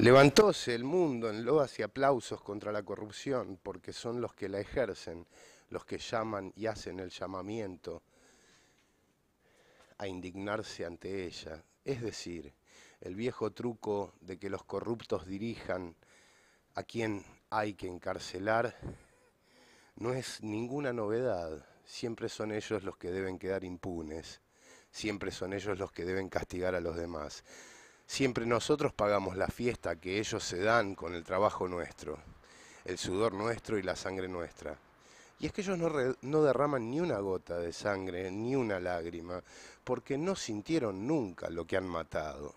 Levantóse el mundo en loas y aplausos contra la corrupción, porque son los que la ejercen, los que llaman y hacen el llamamiento a indignarse ante ella. Es decir, el viejo truco de que los corruptos dirijan a quien hay que encarcelar no es ninguna novedad. Siempre son ellos los que deben quedar impunes, siempre son ellos los que deben castigar a los demás. Siempre nosotros pagamos la fiesta que ellos se dan con el trabajo nuestro, el sudor nuestro y la sangre nuestra. Y es que ellos no, derraman ni una gota de sangre, ni una lágrima, porque no sintieron nunca lo que han matado.